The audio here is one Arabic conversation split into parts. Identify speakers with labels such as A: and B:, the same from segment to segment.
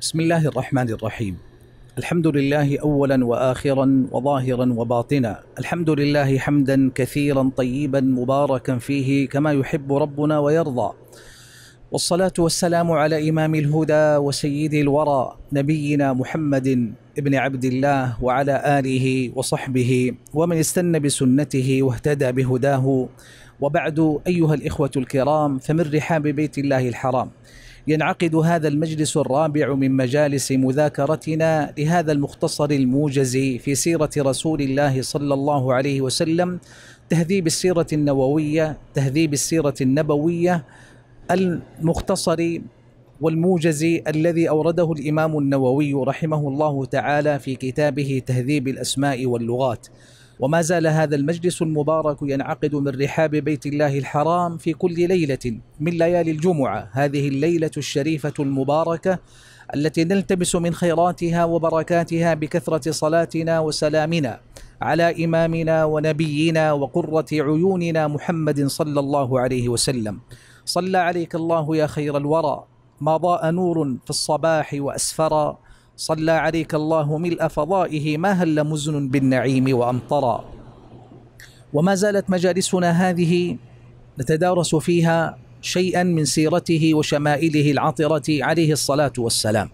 A: بسم الله الرحمن الرحيم الحمد لله
B: اولا واخرا وظاهرا وباطنا الحمد لله حمدا كثيرا طيبا مباركا فيه كما يحب ربنا ويرضى والصلاه والسلام على امام الهدى وسيد الورى نبينا محمد ابن عبد الله وعلى اله وصحبه ومن استنى بسنته واهتدى بهداه وبعد ايها الاخوه الكرام فمن رحاب بيت الله الحرام ينعقد هذا المجلس الرابع من مجالس مذاكرتنا لهذا المختصر الموجز في سيرة رسول الله صلى الله عليه وسلم تهذيب السيرة النووية تهذيب السيرة النبوية المختصر والموجز الذي أورده الإمام النووي رحمه الله تعالى في كتابه تهذيب الأسماء واللغات وما زال هذا المجلس المبارك ينعقد من رحاب بيت الله الحرام في كل ليلة من ليالي الجمعة هذه الليلة الشريفة المباركة التي نلتمس من خيراتها وبركاتها بكثرة صلاتنا وسلامنا على إمامنا ونبينا وقرة عيوننا محمد صلى الله عليه وسلم صلى عليك الله يا خير الورى ما ضاء نور في الصباح وأسفرا صلى عليك الله ملء فضائه ما هل مزن بالنعيم وأمطرا وما زالت مجالسنا هذه نتدارس فيها شيئا من سيرته وشمائله العطرة عليه الصلاة والسلام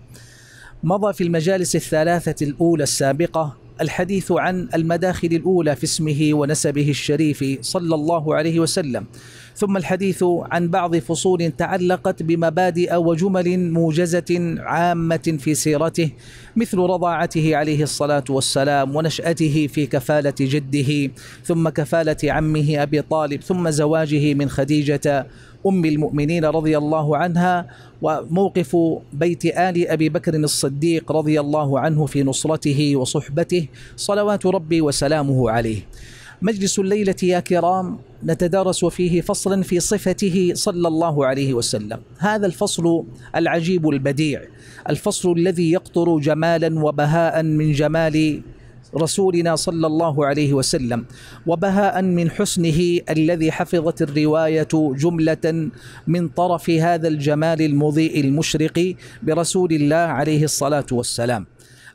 B: مضى في المجالس الثلاثة الأولى السابقة الحديث عن المداخل الأولى في اسمه ونسبه الشريف صلى الله عليه وسلم ثم الحديث عن بعض فصول تعلقت بمبادئ وجمل موجزة عامة في سيرته مثل رضاعته عليه الصلاة والسلام ونشأته في كفالة جده ثم كفالة عمه أبي طالب ثم زواجه من خديجة ام المؤمنين رضي الله عنها وموقف بيت ال ابي بكر الصديق رضي الله عنه في نصرته وصحبته صلوات ربي وسلامه عليه. مجلس الليله يا كرام نتدارس فيه فصلا في صفته صلى الله عليه وسلم. هذا الفصل العجيب البديع، الفصل الذي يقطر جمالا وبهاء من جمال رسولنا صلى الله عليه وسلم وبهاء من حسنه الذي حفظت الرواية جملة من طرف هذا الجمال المضيء المشرق برسول الله عليه الصلاة والسلام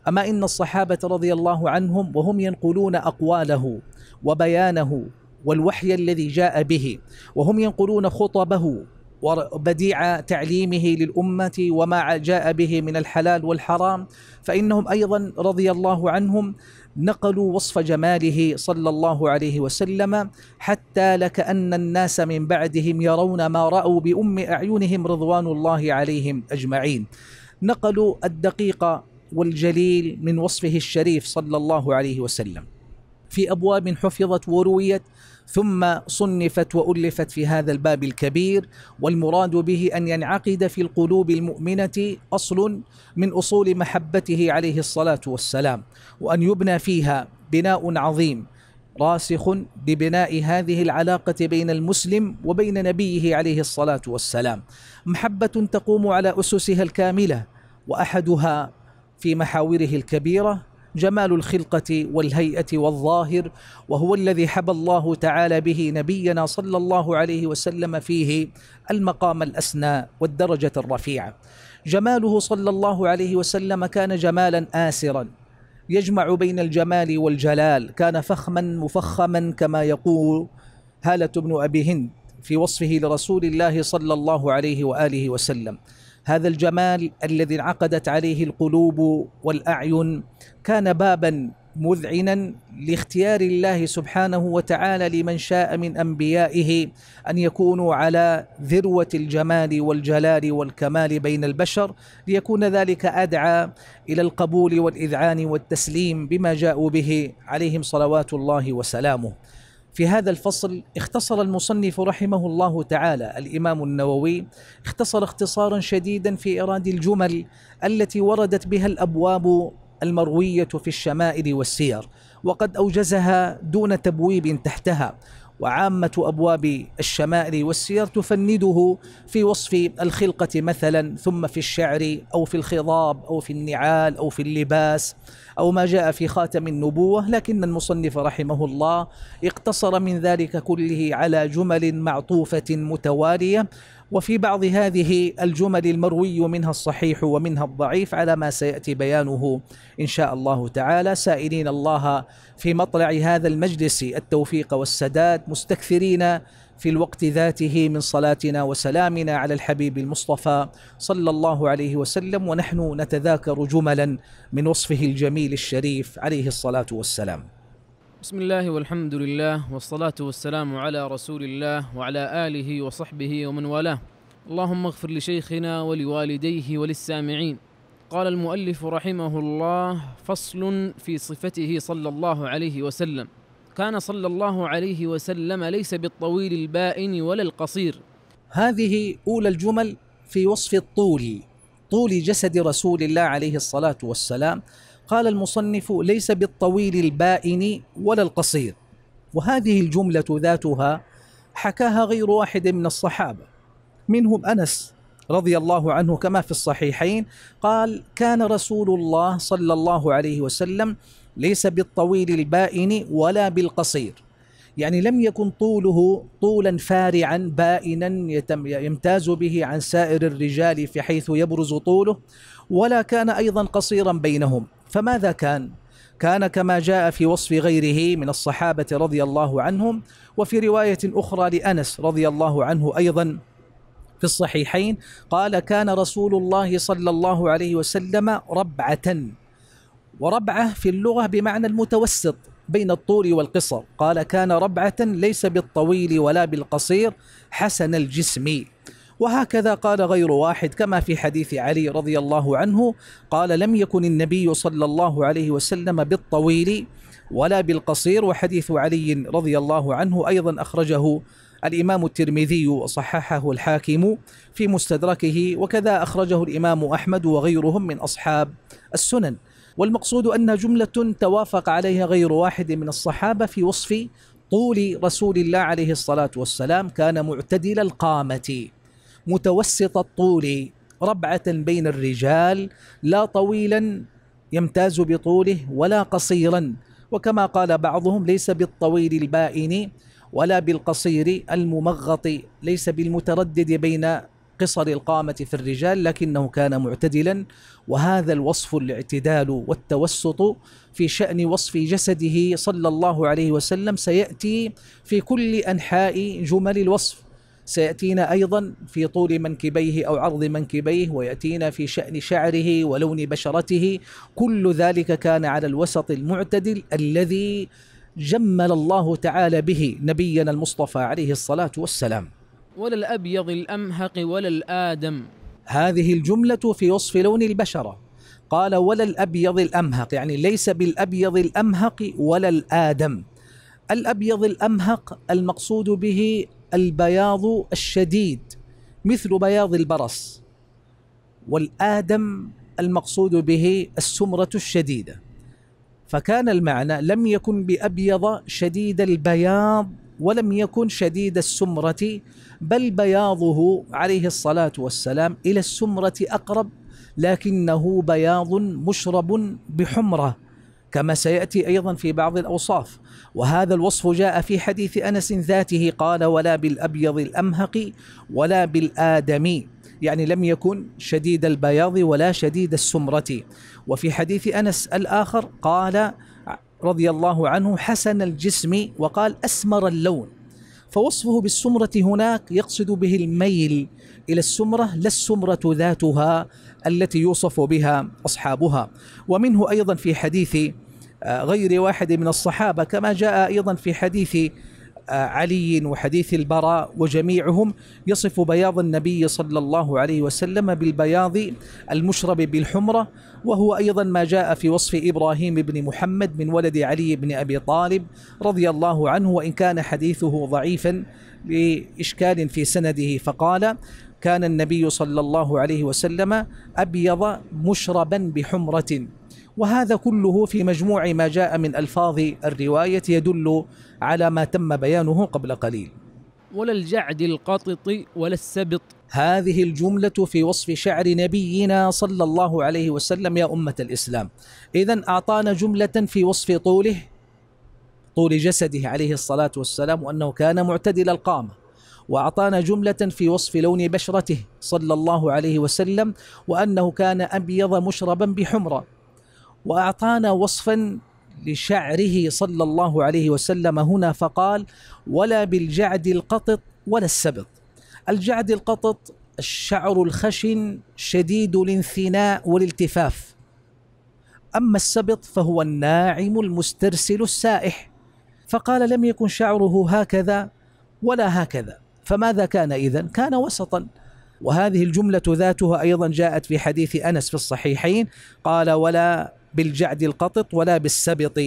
B: أما إن الصحابة رضي الله عنهم وهم ينقلون أقواله وبيانه والوحي الذي جاء به وهم ينقلون خطبه وبديع تعليمه للأمة وما جاء به من الحلال والحرام فإنهم أيضا رضي الله عنهم نقلوا وصف جماله صلى الله عليه وسلم حتى لكأن الناس من بعدهم يرون ما رأوا بأم أعينهم رضوان الله عليهم أجمعين نقلوا الدقيق والجليل من وصفه الشريف صلى الله عليه وسلم في أبواب حفظت ورويت ثم صنفت والفت في هذا الباب الكبير والمراد به ان ينعقد في القلوب المؤمنه اصل من اصول محبته عليه الصلاه والسلام وان يبنى فيها بناء عظيم راسخ ببناء هذه العلاقه بين المسلم وبين نبيه عليه الصلاه والسلام محبه تقوم على اسسها الكامله واحدها في محاوره الكبيره جمال الخلقة والهيئة والظاهر وهو الذي حبى الله تعالى به نبينا صلى الله عليه وسلم فيه المقام الأسنى والدرجة الرفيعة جماله صلى الله عليه وسلم كان جمالا آسرا يجمع بين الجمال والجلال كان فخما مفخما كما يقول هالة بن أبي هند في وصفه لرسول الله صلى الله عليه وآله وسلم هذا الجمال الذي انعقدت عليه القلوب والأعين كان بابا مذعنا لاختيار الله سبحانه وتعالى لمن شاء من انبيائه ان يكونوا على ذروه الجمال والجلال والكمال بين البشر ليكون ذلك ادعى الى القبول والاذعان والتسليم بما جاءوا به عليهم صلوات الله وسلامه. في هذا الفصل اختصر المصنف رحمه الله تعالى الامام النووي اختصر اختصارا شديدا في ايراد الجمل التي وردت بها الابواب المروية في الشمائل والسير وقد أوجزها دون تبويب تحتها وعامة أبواب الشمائل والسير تفنده في وصف الخلقة مثلا ثم في الشعر أو في الخضاب أو في النعال أو في اللباس أو ما جاء في خاتم النبوة لكن المصنف رحمه الله اقتصر من ذلك كله على جمل معطوفة متوالية وفي بعض هذه الجمل المروي منها الصحيح ومنها الضعيف على ما سياتي بيانه ان شاء الله تعالى سائلين الله في مطلع هذا المجلس التوفيق والسداد مستكثرين في الوقت ذاته من صلاتنا وسلامنا على الحبيب المصطفى صلى الله عليه وسلم ونحن نتذاكر جملا من وصفه الجميل الشريف عليه الصلاه والسلام
A: بسم الله والحمد لله والصلاة والسلام على رسول الله وعلى آله وصحبه ومن والاه اللهم اغفر لشيخنا ولوالديه وللسامعين قال المؤلف رحمه الله فصل في صفته صلى الله عليه وسلم كان صلى الله عليه وسلم ليس بالطويل البائن ولا القصير
B: هذه أولى الجمل في وصف الطول طول جسد رسول الله عليه الصلاة والسلام قال المصنف ليس بالطويل البائن ولا القصير وهذه الجملة ذاتها حكاها غير واحد من الصحابة منهم أنس رضي الله عنه كما في الصحيحين قال كان رسول الله صلى الله عليه وسلم ليس بالطويل البائن ولا بالقصير يعني لم يكن طوله طولا فارعا بائنا يمتاز به عن سائر الرجال في حيث يبرز طوله ولا كان ايضا قصيرا بينهم فماذا كان؟ كان كما جاء في وصف غيره من الصحابة رضي الله عنهم وفي رواية أخرى لأنس رضي الله عنه أيضا في الصحيحين قال كان رسول الله صلى الله عليه وسلم ربعة وربعة في اللغة بمعنى المتوسط بين الطول والقصر قال كان ربعة ليس بالطويل ولا بالقصير حسن الجسم وهكذا قال غير واحد كما في حديث علي رضي الله عنه قال لم يكن النبي صلى الله عليه وسلم بالطويل ولا بالقصير وحديث علي رضي الله عنه أيضا أخرجه الإمام الترمذي وصححه الحاكم في مستدركه وكذا أخرجه الإمام أحمد وغيرهم من أصحاب السنن والمقصود أن جملة توافق عليها غير واحد من الصحابة في وصف طول رسول الله عليه الصلاة والسلام كان معتدل القامة متوسط الطول ربعة بين الرجال لا طويلا يمتاز بطوله ولا قصيرا وكما قال بعضهم ليس بالطويل البائن ولا بالقصير الممغط ليس بالمتردد بين قصر القامة في الرجال لكنه كان معتدلا وهذا الوصف الاعتدال والتوسط في شأن وصف جسده صلى الله عليه وسلم سيأتي في كل أنحاء جمل الوصف سيأتينا أيضا في طول منكبيه أو عرض منكبيه ويأتينا في شأن شعره ولون بشرته كل ذلك كان على الوسط المعتدل الذي جمل الله تعالى به نبينا المصطفى عليه الصلاة والسلام
A: ولا الأبيض الأمهق ولا الآدم
B: هذه الجملة في وصف لون البشرة قال ولا الأبيض الأمهق يعني ليس بالأبيض الأمهق ولا الآدم الأبيض الأمهق المقصود به البياض الشديد مثل بياض البرص والآدم المقصود به السمرة الشديدة فكان المعنى لم يكن بأبيض شديد البياض ولم يكن شديد السمرة بل بياضه عليه الصلاة والسلام إلى السمرة أقرب لكنه بياض مشرب بحمره كما سياتي ايضا في بعض الاوصاف وهذا الوصف جاء في حديث انس ذاته قال ولا بالابيض الامهق ولا بالادمي يعني لم يكن شديد البياض ولا شديد السمره وفي حديث انس الاخر قال رضي الله عنه حسن الجسم وقال اسمر اللون فوصفه بالسمره هناك يقصد به الميل إلى السمرة لا السمرة ذاتها التي يوصف بها أصحابها ومنه أيضا في حديث آه، غير واحد من الصحابة كما جاء أيضا في حديث آه، علي وحديث البراء وجميعهم يصف بياض النبي صلى الله عليه وسلم بالبياض المشرب بالحمرة وهو أيضا ما جاء في وصف إبراهيم بن محمد من ولد علي بن أبي طالب رضي الله عنه وإن كان حديثه ضعيفا لإشكال في سنده فقال كان النبي صلى الله عليه وسلم أبيض مشربا بحمرة وهذا كله في مجموع ما جاء من ألفاظ الرواية يدل على ما تم بيانه قبل قليل ولا الجعد القطط ولا السبط هذه الجملة في وصف شعر نبينا صلى الله عليه وسلم يا أمة الإسلام إذا أعطانا جملة في وصف طوله طول جسده عليه الصلاة والسلام وأنه كان معتدل القامة وأعطانا جملة في وصف لون بشرته صلى الله عليه وسلم وأنه كان أبيض مشربا بحمرة وأعطانا وصفا لشعره صلى الله عليه وسلم هنا فقال ولا بالجعد القطط ولا السبط الجعد القطط الشعر الخشن شديد الانثناء والالتفاف أما السبط فهو الناعم المسترسل السائح فقال لم يكن شعره هكذا ولا هكذا فماذا كان إذا؟ كان وسطا وهذه الجملة ذاتها أيضا جاءت في حديث أنس في الصحيحين قال ولا بالجعد القطط ولا بالسبط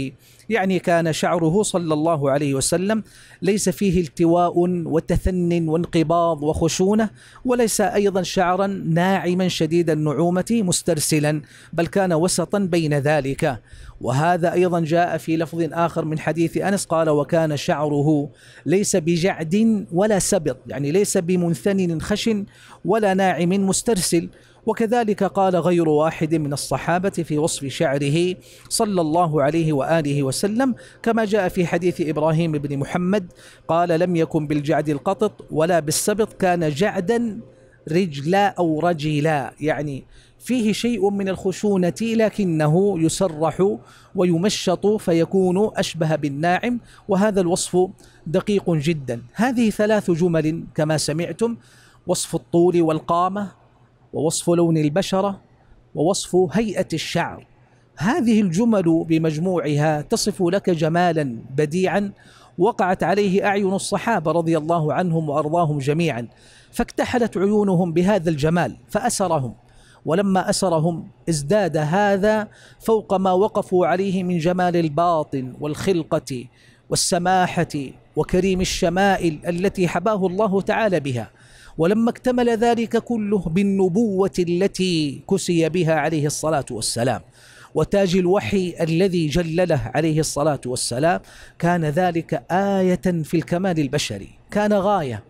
B: يعني كان شعره صلى الله عليه وسلم ليس فيه التواء وتثن وانقباض وخشونة وليس أيضا شعرا ناعما شديد النعومة مسترسلا بل كان وسطا بين ذلك وهذا أيضا جاء في لفظ آخر من حديث أنس قال وكان شعره ليس بجعد ولا سبط يعني ليس بمنثن خشن ولا ناعم مسترسل وكذلك قال غير واحد من الصحابة في وصف شعره صلى الله عليه وآله وسلم كما جاء في حديث إبراهيم بن محمد قال لم يكن بالجعد القطط ولا بالسبط كان جعدا رجلا أو رجلا يعني فيه شيء من الخشونة لكنه يسرح ويمشط فيكون أشبه بالناعم وهذا الوصف دقيق جدا هذه ثلاث جمل كما سمعتم وصف الطول والقامة ووصف لون البشرة ووصف هيئة الشعر هذه الجمل بمجموعها تصف لك جمالا بديعا وقعت عليه أعين الصحابة رضي الله عنهم وأرضاهم جميعا فاكتحلت عيونهم بهذا الجمال فأسرهم ولما أسرهم ازداد هذا فوق ما وقفوا عليه من جمال الباطن والخلقة والسماحة وكريم الشمائل التي حباه الله تعالى بها ولما اكتمل ذلك كله بالنبوة التي كسي بها عليه الصلاة والسلام وتاج الوحي الذي جلله عليه الصلاة والسلام كان ذلك آية في الكمال البشري كان غاية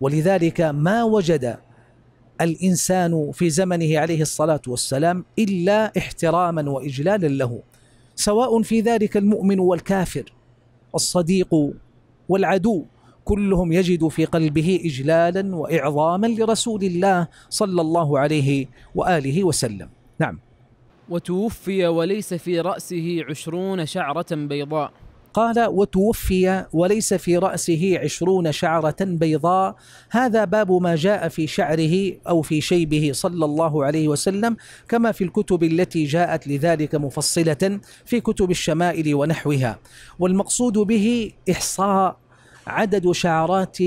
B: ولذلك ما وجد الإنسان في زمنه عليه الصلاة والسلام إلا احتراما وإجلالا له سواء في ذلك المؤمن والكافر الصديق والعدو كلهم يجد في قلبه إجلالا وإعظاما لرسول الله صلى الله عليه وآله وسلم نعم
A: وتوفي وليس في رأسه عشرون شعرة بيضاء
B: قال وتوفي وليس في رأسه عشرون شعرة بيضاء هذا باب ما جاء في شعره أو في شيبه صلى الله عليه وسلم كما في الكتب التي جاءت لذلك مفصلة في كتب الشمائل ونحوها والمقصود به إحصاء عدد شعرات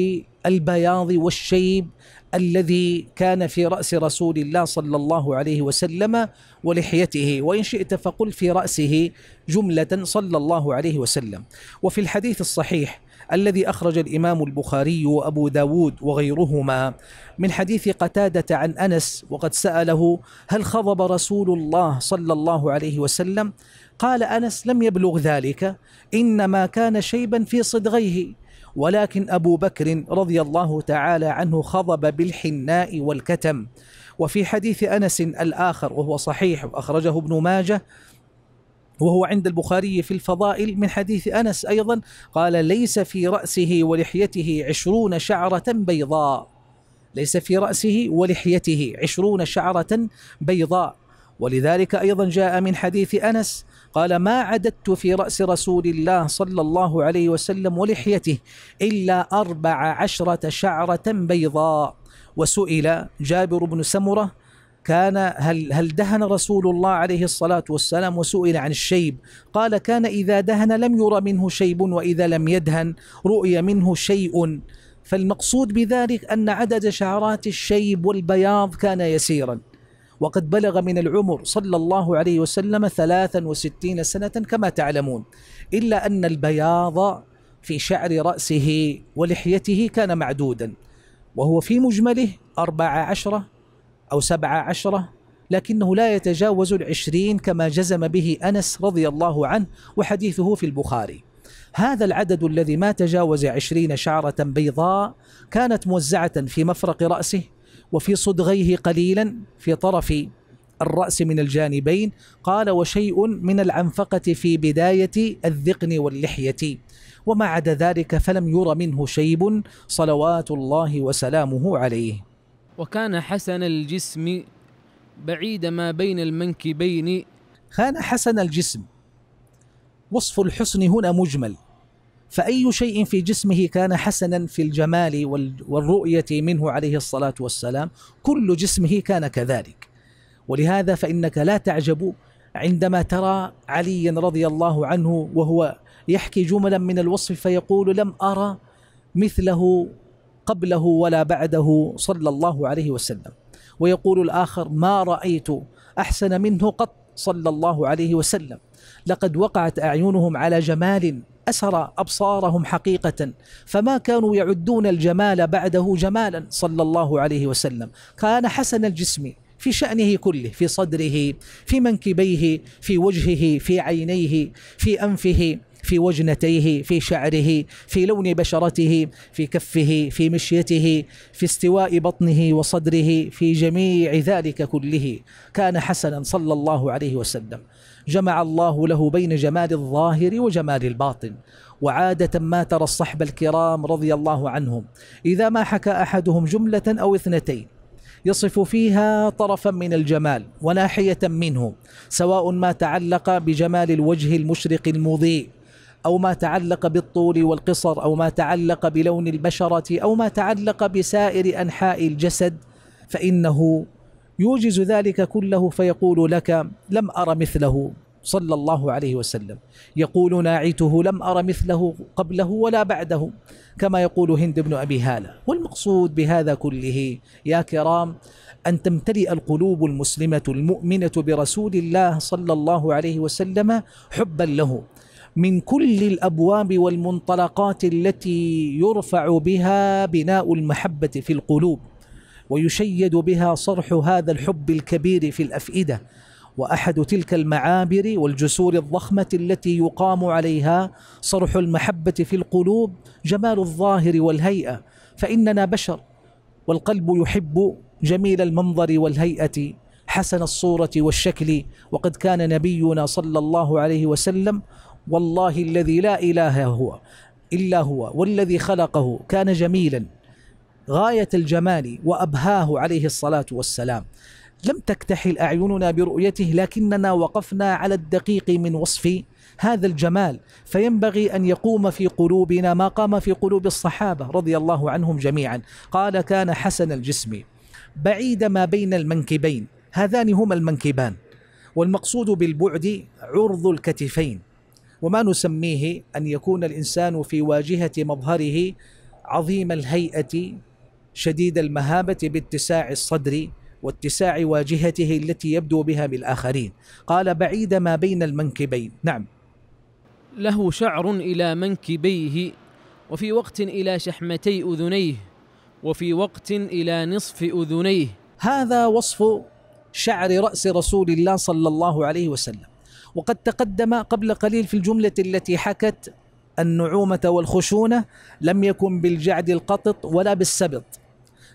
B: البياض والشيب الذي كان في رأس رسول الله صلى الله عليه وسلم ولحيته وإن شئت فقل في رأسه جملة صلى الله عليه وسلم وفي الحديث الصحيح الذي أخرج الإمام البخاري وأبو داود وغيرهما من حديث قتادة عن أنس وقد سأله هل خضب رسول الله صلى الله عليه وسلم قال أنس لم يبلغ ذلك إنما كان شيبا في صدغيه ولكن أبو بكر رضي الله تعالى عنه خضب بالحناء والكتم وفي حديث أنس الآخر وهو صحيح أخرجه ابن ماجه وهو عند البخاري في الفضائل من حديث أنس أيضا قال ليس في رأسه ولحيته عشرون شعرة بيضاء ليس في رأسه ولحيته عشرون شعرة بيضاء ولذلك أيضا جاء من حديث أنس قال ما عددت في رأس رسول الله صلى الله عليه وسلم ولحيته إلا أربع عشرة شعرة بيضاء وسئل جابر بن سمرة كان هل هل دهن رسول الله عليه الصلاه والسلام وسئل عن الشيب قال كان اذا دهن لم يرى منه شيب واذا لم يدهن رؤي منه شيء فالمقصود بذلك ان عدد شعرات الشيب والبياض كان يسيرا وقد بلغ من العمر صلى الله عليه وسلم 63 سنة كما تعلمون إلا أن البياض في شعر رأسه ولحيته كان معدودا وهو في مجمله أربع عشرة أو سبع عشرة لكنه لا يتجاوز العشرين كما جزم به أنس رضي الله عنه وحديثه في البخاري هذا العدد الذي ما تجاوز عشرين شعرة بيضاء كانت موزعة في مفرق رأسه وفي صدغيه قليلا في طرف الرأس من الجانبين قال وشيء من العنفقة في بداية الذقن واللحية وما عدا ذلك فلم ير منه شيب صلوات الله وسلامه عليه
A: وكان حسن الجسم بعيد ما بين المنكبين
B: كان حسن الجسم وصف الحسن هنا مجمل فأي شيء في جسمه كان حسنا في الجمال والرؤية منه عليه الصلاة والسلام كل جسمه كان كذلك ولهذا فإنك لا تعجب عندما ترى عليا رضي الله عنه وهو يحكي جملا من الوصف فيقول لم أرى مثله قبله ولا بعده صلى الله عليه وسلم ويقول الآخر ما رأيت أحسن منه قط صلى الله عليه وسلم لقد وقعت أعينهم على جمال أسر أبصارهم حقيقة فما كانوا يعدون الجمال بعده جمالا صلى الله عليه وسلم كان حسن الجسم في شأنه كله في صدره في منكبيه في وجهه في عينيه في أنفه في وجنتيه في شعره في لون بشرته في كفه في مشيته في استواء بطنه وصدره في جميع ذلك كله كان حسنا صلى الله عليه وسلم جمع الله له بين جمال الظاهر وجمال الباطن وعادة ما ترى الصحب الكرام رضي الله عنهم إذا ما حكى أحدهم جملة أو اثنتين يصف فيها طرفا من الجمال وناحية منه سواء ما تعلق بجمال الوجه المشرق المضيء أو ما تعلق بالطول والقصر أو ما تعلق بلون البشرة أو ما تعلق بسائر أنحاء الجسد فإنه يوجز ذلك كله فيقول لك لم أر مثله صلى الله عليه وسلم يقول ناعته لم أر مثله قبله ولا بعده كما يقول هند بن أبي هالة والمقصود بهذا كله يا كرام أن تمتلئ القلوب المسلمة المؤمنة برسول الله صلى الله عليه وسلم حبا له من كل الأبواب والمنطلقات التي يرفع بها بناء المحبة في القلوب ويشيد بها صرح هذا الحب الكبير في الافئده واحد تلك المعابر والجسور الضخمه التي يقام عليها صرح المحبه في القلوب جمال الظاهر والهيئه فاننا بشر والقلب يحب جميل المنظر والهيئه حسن الصوره والشكل وقد كان نبينا صلى الله عليه وسلم والله الذي لا اله هو الا هو والذي خلقه كان جميلا غاية الجمال وأبهاه عليه الصلاة والسلام لم تكتحل أعيننا برؤيته لكننا وقفنا على الدقيق من وصف هذا الجمال فينبغي أن يقوم في قلوبنا ما قام في قلوب الصحابة رضي الله عنهم جميعا قال كان حسن الجسم بعيد ما بين المنكبين هذان هما المنكبان والمقصود بالبعد عرض الكتفين وما نسميه أن يكون الإنسان في واجهة مظهره عظيم الهيئة شديد المهابة باتساع الصدر واتساع واجهته التي يبدو بها بالآخرين قال بعيد ما بين المنكبين نعم
A: له شعر إلى منكبيه وفي وقت إلى شحمتي أذنيه وفي وقت إلى نصف أذنيه
B: هذا وصف شعر رأس رسول الله صلى الله عليه وسلم وقد تقدم قبل قليل في الجملة التي حكت النعومة والخشونة لم يكن بالجعد القطط ولا بالسبط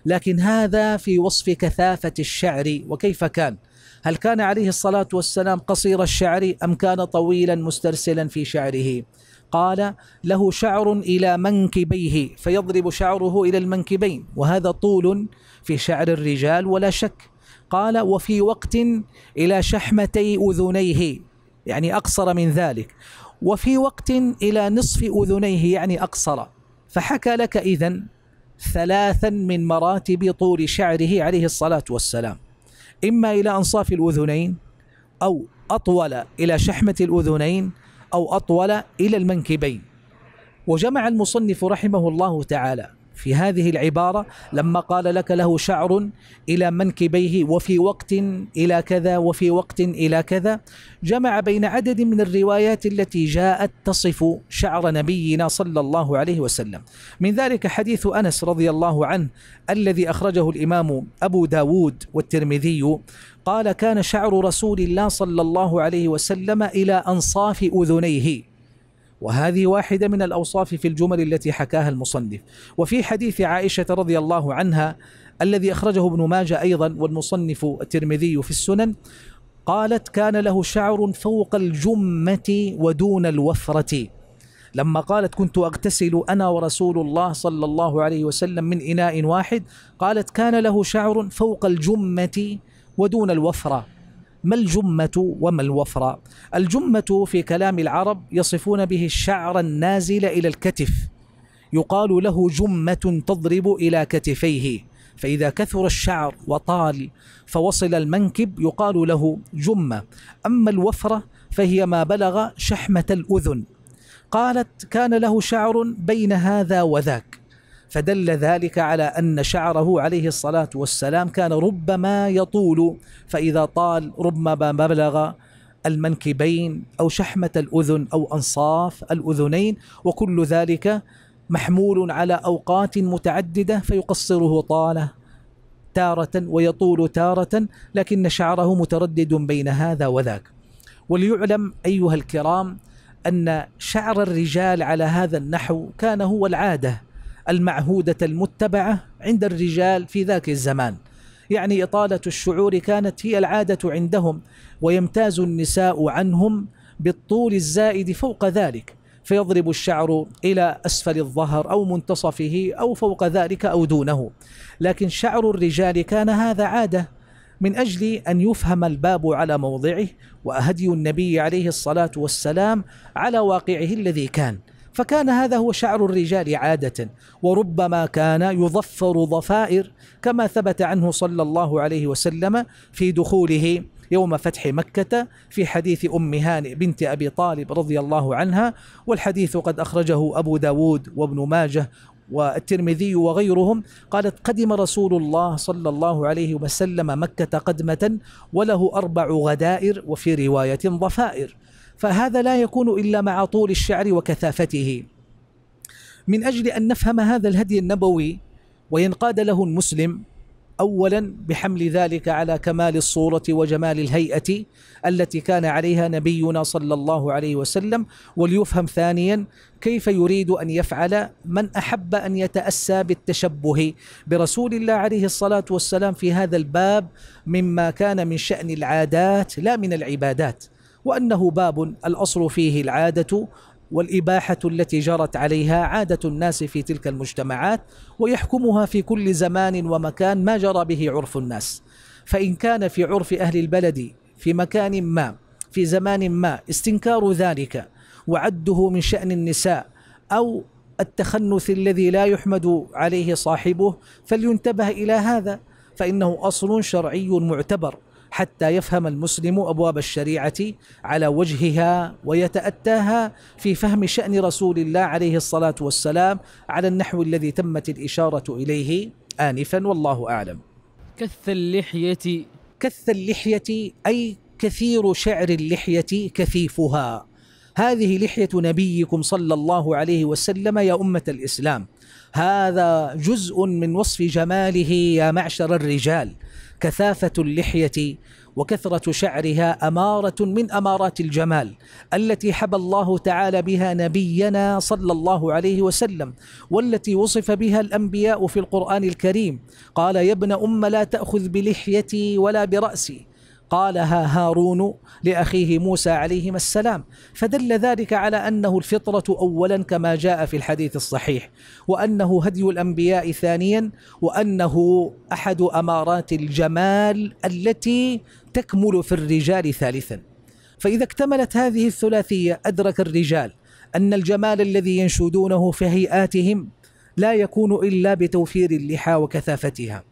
B: لكن هذا في وصف كثافة الشعر وكيف كان هل كان عليه الصلاة والسلام قصير الشعر أم كان طويلا مسترسلا في شعره قال له شعر إلى منكبيه فيضرب شعره إلى المنكبين وهذا طول في شعر الرجال ولا شك قال وفي وقت إلى شحمتي أذنيه يعني أقصر من ذلك وفي وقت إلى نصف أذنيه يعني أقصر فحكى لك إذن ثلاثا من مراتب طول شعره عليه الصلاة والسلام إما إلى أنصاف الأذنين أو أطول إلى شحمة الأذنين أو أطول إلى المنكبين وجمع المصنف رحمه الله تعالى في هذه العبارة لما قال لك له شعر إلى منكبيه وفي وقت إلى كذا وفي وقت إلى كذا جمع بين عدد من الروايات التي جاءت تصف شعر نبينا صلى الله عليه وسلم من ذلك حديث أنس رضي الله عنه الذي أخرجه الإمام أبو داود والترمذي قال كان شعر رسول الله صلى الله عليه وسلم إلى أنصاف أذنيه وهذه واحدة من الأوصاف في الجمل التي حكاها المصنف وفي حديث عائشة رضي الله عنها الذي أخرجه ابن ماجه أيضا والمصنف الترمذي في السنن قالت كان له شعر فوق الجمة ودون الوفرة لما قالت كنت أغتسل أنا ورسول الله صلى الله عليه وسلم من إناء واحد قالت كان له شعر فوق الجمة ودون الوفرة ما الجمة وما الوفرة الجمة في كلام العرب يصفون به الشعر النازل إلى الكتف يقال له جمة تضرب إلى كتفيه فإذا كثر الشعر وطال فوصل المنكب يقال له جمة أما الوفرة فهي ما بلغ شحمة الأذن قالت كان له شعر بين هذا وذاك فدل ذلك على أن شعره عليه الصلاة والسلام كان ربما يطول فإذا طال ربما بلغ المنكبين أو شحمة الأذن أو أنصاف الأذنين وكل ذلك محمول على أوقات متعددة فيقصره طاله تارة ويطول تارة لكن شعره متردد بين هذا وذاك وليعلم أيها الكرام أن شعر الرجال على هذا النحو كان هو العادة المعهودة المتبعة عند الرجال في ذاك الزمان يعني إطالة الشعور كانت هي العادة عندهم ويمتاز النساء عنهم بالطول الزائد فوق ذلك فيضرب الشعر إلى أسفل الظهر أو منتصفه أو فوق ذلك أو دونه لكن شعر الرجال كان هذا عادة من أجل أن يفهم الباب على موضعه وهدي النبي عليه الصلاة والسلام على واقعه الذي كان فكان هذا هو شعر الرجال عادة وربما كان يظفر ضفائر كما ثبت عنه صلى الله عليه وسلم في دخوله يوم فتح مكة في حديث أم هانئ بنت أبي طالب رضي الله عنها والحديث قد أخرجه أبو داود وابن ماجه والترمذي وغيرهم قالت قدم رسول الله صلى الله عليه وسلم مكة قدمة وله أربع غدائر وفي رواية ضفائر فهذا لا يكون إلا مع طول الشعر وكثافته من أجل أن نفهم هذا الهدي النبوي وينقاد له المسلم أولا بحمل ذلك على كمال الصورة وجمال الهيئة التي كان عليها نبينا صلى الله عليه وسلم وليفهم ثانيا كيف يريد أن يفعل من أحب أن يتأسى بالتشبه برسول الله عليه الصلاة والسلام في هذا الباب مما كان من شأن العادات لا من العبادات وأنه باب الأصل فيه العادة والإباحة التي جرت عليها عادة الناس في تلك المجتمعات ويحكمها في كل زمان ومكان ما جرى به عرف الناس فإن كان في عرف أهل البلد في مكان ما في زمان ما استنكار ذلك وعده من شأن النساء أو التخنث الذي لا يحمد عليه صاحبه فلينتبه إلى هذا فإنه أصل شرعي معتبر حتى يفهم المسلم ابواب الشريعه على وجهها ويتاتاها في فهم شان رسول الله عليه الصلاه والسلام على النحو الذي تمت الاشاره اليه انفا والله اعلم.
A: كث اللحيه كث اللحيه
B: اي كثير شعر اللحيه كثيفها هذه لحيه نبيكم صلى الله عليه وسلم يا امه الاسلام هذا جزء من وصف جماله يا معشر الرجال كثافة اللحية وكثرة شعرها أمارة من أمارات الجمال التي حبى الله تعالى بها نبينا صلى الله عليه وسلم والتي وصف بها الأنبياء في القرآن الكريم قال يا ابن أم لا تأخذ بلحيتي ولا برأسي قالها هارون لأخيه موسى عليهما السلام فدل ذلك على أنه الفطرة أولا كما جاء في الحديث الصحيح وأنه هدي الأنبياء ثانيا وأنه أحد أمارات الجمال التي تكمل في الرجال ثالثا فإذا اكتملت هذه الثلاثية أدرك الرجال أن الجمال الذي ينشدونه في هيئاتهم لا يكون إلا بتوفير اللحى وكثافتها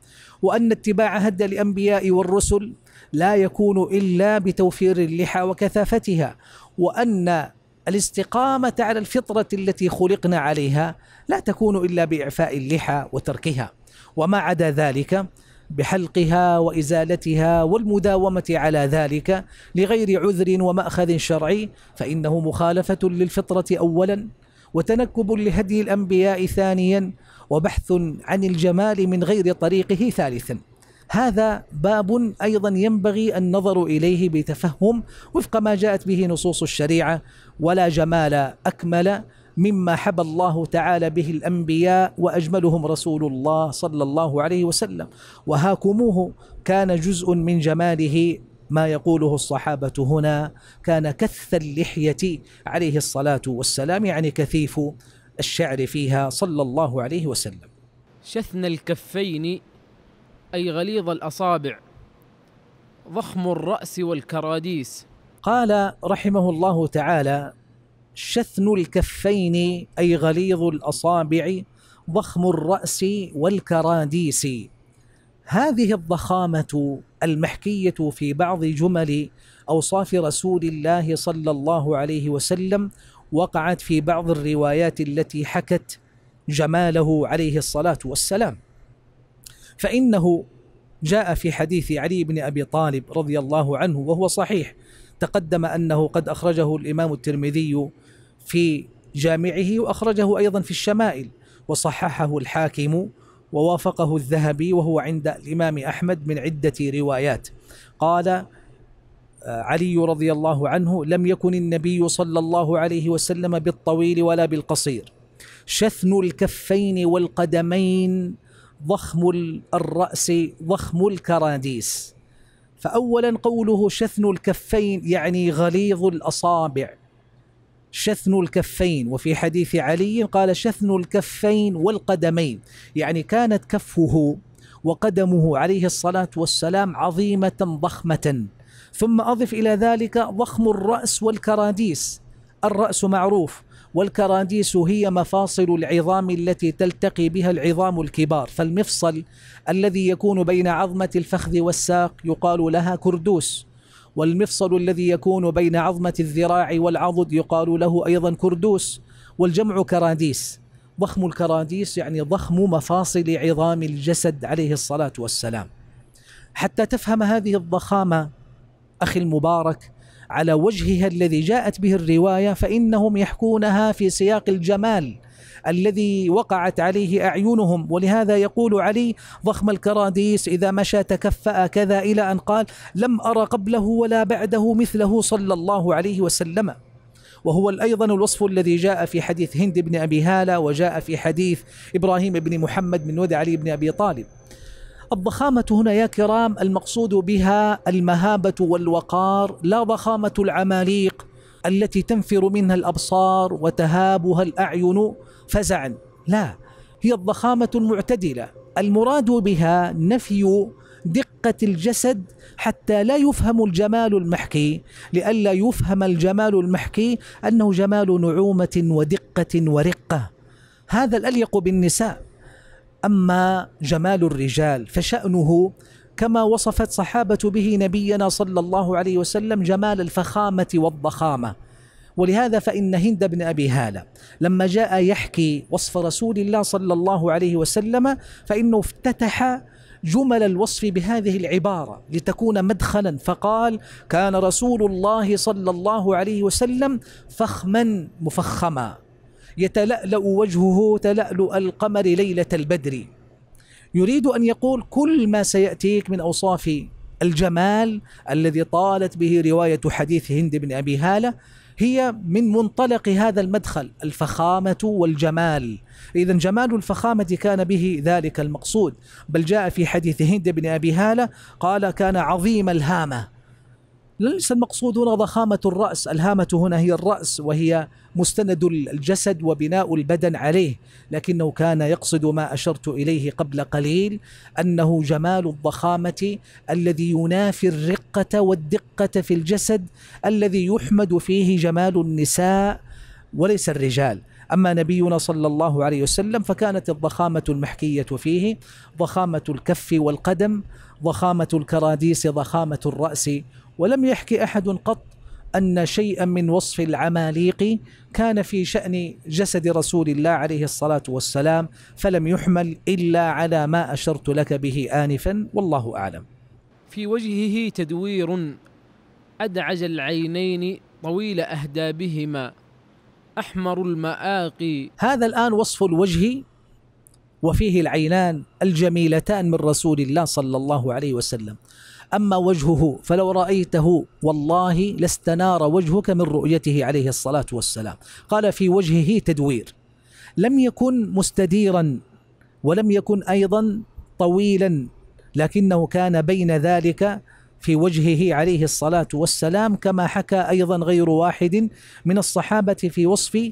B: وأن اتباع هدى الأنبياء والرسل لا يكون إلا بتوفير اللحى وكثافتها وأن الاستقامة على الفطرة التي خلقنا عليها لا تكون إلا بإعفاء اللحى وتركها وما عدا ذلك بحلقها وازالتها والمداومه على ذلك لغير عذر وماخذ شرعي فانه مخالفه للفطره اولا وتنكب لهدي الانبياء ثانيا وبحث عن الجمال من غير طريقه ثالثا هذا باب ايضا ينبغي النظر اليه بتفهم وفق ما جاءت به نصوص الشريعه ولا جمال اكمل مما حبى الله تعالى به الانبياء واجملهم رسول الله صلى الله عليه وسلم وهاكموه كان جزء من جماله ما يقوله الصحابة هنا كان كث اللحية عليه الصلاة والسلام يعني كثيف الشعر فيها صلى الله عليه وسلم
A: شثن الكفين أي غليظ الأصابع ضخم الرأس والكراديس
B: قال رحمه الله تعالى شثن الكفين أي غليظ الأصابع ضخم الرأس والكراديس هذه الضخامة المحكية في بعض جمل أوصاف رسول الله صلى الله عليه وسلم وقعت في بعض الروايات التي حكت جماله عليه الصلاة والسلام فإنه جاء في حديث علي بن أبي طالب رضي الله عنه وهو صحيح تقدم أنه قد أخرجه الإمام الترمذي في جامعه وأخرجه أيضا في الشمائل وصححه الحاكم ووافقه الذهبي وهو عند الإمام أحمد من عدة روايات قال آه، علي رضي الله عنه لم يكن النبي صلى الله عليه وسلم بالطويل ولا بالقصير شثن الكفين والقدمين ضخم الرأس ضخم الكراديس فأولا قوله شثن الكفين يعني غليظ الأصابع شثن الكفين وفي حديث علي قال شثن الكفين والقدمين يعني كانت كفه وقدمه عليه الصلاة والسلام عظيمة ضخمة ثم أضف إلى ذلك ضخم الرأس والكراديس الرأس معروف والكراديس هي مفاصل العظام التي تلتقي بها العظام الكبار فالمفصل الذي يكون بين عظمة الفخذ والساق يقال لها كردوس والمفصل الذي يكون بين عظمة الذراع والعضد يقال له أيضا كردوس والجمع كراديس ضخم الكراديس يعني ضخم مفاصل عظام الجسد عليه الصلاة والسلام حتى تفهم هذه الضخامة أخي المبارك على وجهها الذي جاءت به الروايه فانهم يحكونها في سياق الجمال الذي وقعت عليه اعينهم ولهذا يقول علي ضخم الكراديس اذا مشى تكفأ كذا الى ان قال لم ار قبله ولا بعده مثله صلى الله عليه وسلم وهو أيضا الوصف الذي جاء في حديث هند بن أبي هالة وجاء في حديث إبراهيم بن محمد من ود علي بن أبي طالب الضخامة هنا يا كرام المقصود بها المهابة والوقار لا ضخامة العماليق التي تنفر منها الأبصار وتهابها الأعين فزعا لا هي الضخامة المعتدلة المراد بها نفي دقة الجسد حتى لا يفهم الجمال المحكي لئلا يفهم الجمال المحكي أنه جمال نعومة ودقة ورقة هذا الأليق بالنساء أما جمال الرجال فشأنه كما وصفت صحابة به نبينا صلى الله عليه وسلم جمال الفخامة والضخامة ولهذا فإن هند بن أبي هالة لما جاء يحكي وصف رسول الله صلى الله عليه وسلم فإنه افتتح جمل الوصف بهذه العبارة لتكون مدخلا فقال كان رسول الله صلى الله عليه وسلم فخما مفخما يتلألأ وجهه تلألؤ القمر ليلة البدر يريد أن يقول كل ما سيأتيك من أوصاف الجمال الذي طالت به رواية حديث هند بن أبي هالة هي من منطلق هذا المدخل الفخامة والجمال إذا جمال الفخامة كان به ذلك المقصود بل جاء في حديث هند بن أبي هالة قال كان عظيم الهامة ليس المقصود هنا ضخامة الرأس الهامة هنا هي الرأس وهي مستند الجسد وبناء البدن عليه لكنه كان يقصد ما أشرت إليه قبل قليل أنه جمال الضخامة الذي ينافي الرقة والدقة في الجسد الذي يحمد فيه جمال النساء وليس الرجال أما نبينا صلى الله عليه وسلم فكانت الضخامة المحكية فيه ضخامة الكف والقدم ضخامة الكراديس ضخامة الرأس ولم يحكي أحد قط أن شيئا من وصف العماليق كان في شأن جسد رسول الله عليه الصلاة والسلام فلم يحمل إلا على ما أشرت لك به آنفا والله أعلم
A: في وجهه تدوير أدعج العينين طويل أهدابهما أحمر المآقي
B: هذا الآن وصف الوجه وفيه العينان الجميلتان من رسول الله صلى الله عليه وسلم أما وجهه فلو رأيته والله لاستنار وجهك من رؤيته عليه الصلاة والسلام قال في وجهه تدوير لم يكن مستديرا ولم يكن أيضا طويلا لكنه كان بين ذلك في وجهه عليه الصلاة والسلام كما حكى أيضا غير واحد من الصحابة في وصف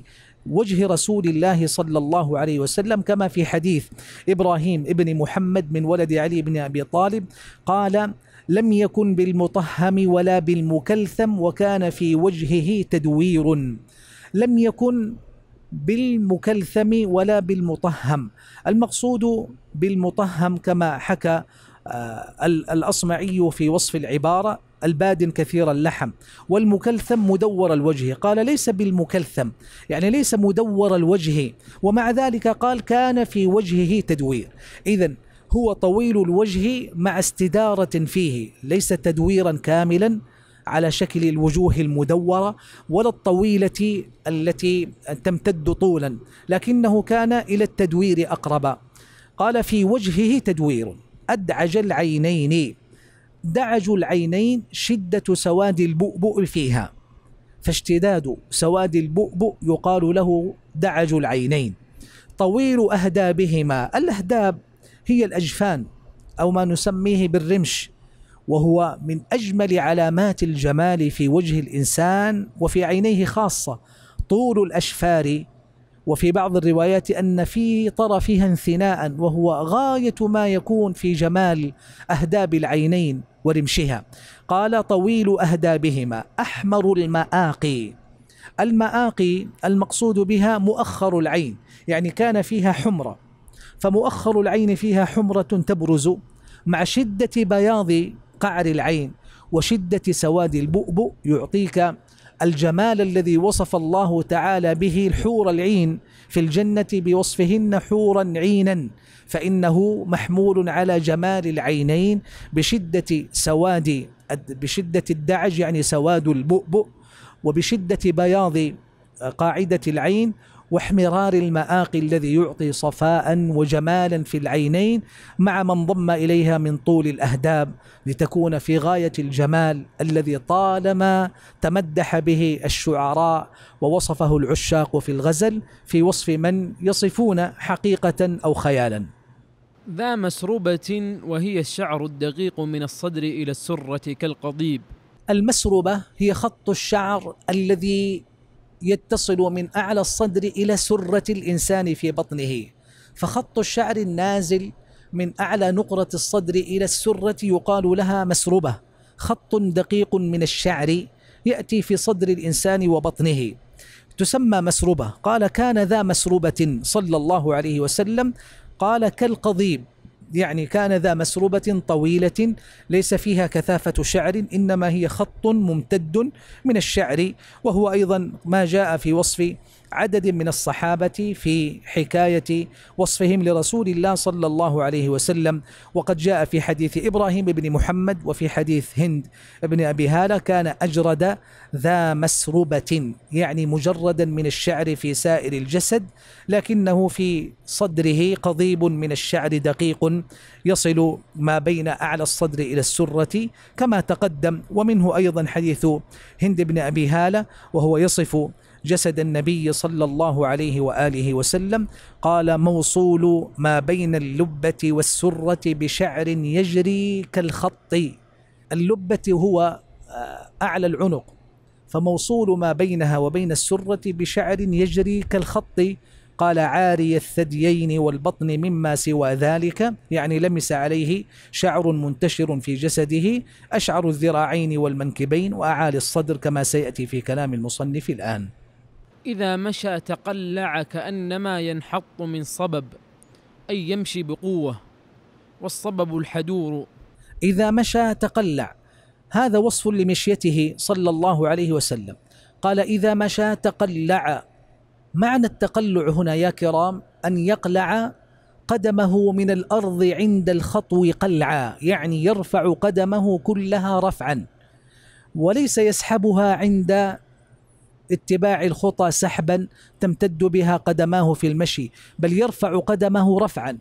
B: وجه رسول الله صلى الله عليه وسلم كما في حديث إبراهيم ابن محمد من ولد علي بن أبي طالب قال لم يكن بالمطهم ولا بالمكلثم وكان في وجهه تدوير لم يكن بالمكلثم ولا بالمطهم المقصود بالمطهم كما حكى آه، الأصمعي في وصف العبارة الباد كثير اللحم والمكلثم مدور الوجه قال ليس بالمكلثم يعني ليس مدور الوجه ومع ذلك قال كان في وجهه تدوير إذا هو طويل الوجه مع استدارة فيه ليس تدويرا كاملا على شكل الوجوه المدورة ولا الطويلة التي تمتد طولا لكنه كان إلى التدوير أقرب قال في وجهه تدوير أدعج العينين دعج العينين شدة سواد البؤبؤ فيها فاشتداد سواد البؤبؤ يقال له دعج العينين طويل أهدابهما الأهداب هي الأجفان أو ما نسميه بالرمش وهو من أجمل علامات الجمال في وجه الإنسان وفي عينيه خاصة طول الأشفار وفي بعض الروايات أن في طرفها انثناء وهو غاية ما يكون في جمال أهداب العينين ورمشها قال طويل أهدابهما أحمر المآقي المآقي المقصود بها مؤخر العين يعني كان فيها حمرة فمؤخر العين فيها حمرة تبرز مع شدة بياض قعر العين وشدة سواد البؤبؤ يعطيك الجمال الذي وصف الله تعالى به الحور العين في الجنة بوصفهن حورا عينا فإنه محمول على جمال العينين بشدة سواد بشدة الدعج يعني سواد البؤبؤ وبشدة بياض قاعدة العين واحمرار المآقي الذي يعطي صفاء وجمالا في العينين مع من ضم إليها من طول الأهداب لتكون في غاية الجمال الذي طالما تمدح به الشعراء ووصفه العشاق في الغزل في وصف من يصفون حقيقة أو خيالا
A: ذا مسروبة وهي الشعر الدقيق من الصدر إلى السرة كالقضيب المسروبة هي خط الشعر الذي يتصل من
B: اعلى الصدر الى سره الانسان في بطنه فخط الشعر النازل من اعلى نقره الصدر الى السره يقال لها مسربه خط دقيق من الشعر ياتي في صدر الانسان وبطنه تسمى مسربه قال كان ذا مسربه صلى الله عليه وسلم قال كالقضيب يعني كان ذا مسروبة طويلة ليس فيها كثافة شعر إنما هي خط ممتد من الشعر وهو أيضا ما جاء في وصف عدد من الصحابة في حكاية وصفهم لرسول الله صلى الله عليه وسلم وقد جاء في حديث إبراهيم بن محمد وفي حديث هند بن أبي هالة كان أجرد ذا مسربة يعني مجردا من الشعر في سائر الجسد لكنه في صدره قضيب من الشعر دقيق يصل ما بين أعلى الصدر إلى السرة كما تقدم ومنه أيضا حديث هند بن أبي هالة وهو يصف جسد النبي صلى الله عليه وآله وسلم قال موصول ما بين اللبة والسرة بشعر يجري كالخط اللبة هو آه، أعلى العنق فموصول ما بينها وبين السرة بشعر يجري كالخط قال عاري الثديين والبطن مما سوى ذلك يعني لمس عليه شعر منتشر في جسده أشعر الذراعين والمنكبين وأعالي الصدر كما سيأتي في كلام المصنف الآن
A: إذا مشى تقلع كأنما ينحط من صبب أي يمشي بقوة
B: والصبب الحدور إذا مشى تقلع هذا وصف لمشيته صلى الله عليه وسلم قال إذا مشى تقلع معنى التقلع هنا يا كرام أن يقلع قدمه من الأرض عند الخطو قلعا يعني يرفع قدمه كلها رفعا وليس يسحبها عند اتباع الخطى سحبا تمتد بها قدماه في المشي بل يرفع قدمه رفعا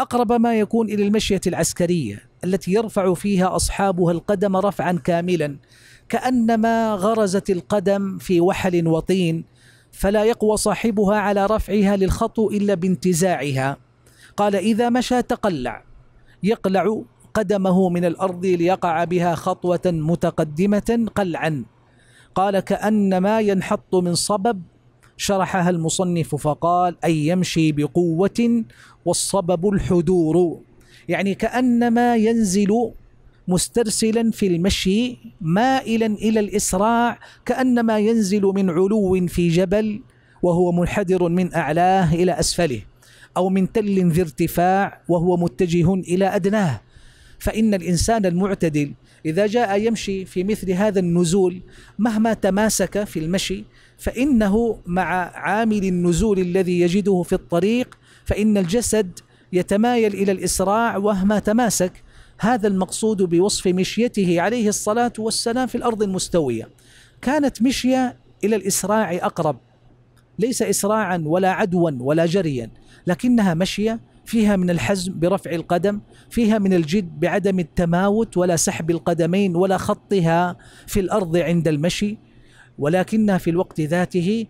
B: أقرب ما يكون إلى المشية العسكرية التي يرفع فيها أصحابها القدم رفعا كاملا كأنما غرزت القدم في وحل وطين فلا يقوى صاحبها على رفعها للخطو إلا بانتزاعها قال إذا مشى تقلع يقلع قدمه من الأرض ليقع بها خطوة متقدمة قلعا قال كأن ما ينحط من صبب شرحها المصنف فقال أي يمشي بقوة والصبب الحدور يعني كأنما ينزل مسترسلا في المشي مائلا إلى الإسراع كأنما ينزل من علو في جبل وهو منحدر من أعلاه إلى أسفله أو من تل ذي ارتفاع وهو متجه إلى أدناه فإن الإنسان المعتدل إذا جاء يمشي في مثل هذا النزول مهما تماسك في المشي فإنه مع عامل النزول الذي يجده في الطريق فإن الجسد يتمايل إلى الإسراع وهما تماسك هذا المقصود بوصف مشيته عليه الصلاة والسلام في الأرض المستوية كانت مشية إلى الإسراع أقرب ليس إسراعا ولا عدوا ولا جريا لكنها مشية فيها من الحزم برفع القدم فيها من الجد بعدم التماوت ولا سحب القدمين ولا خطها في الارض عند المشي ولكنها في الوقت ذاته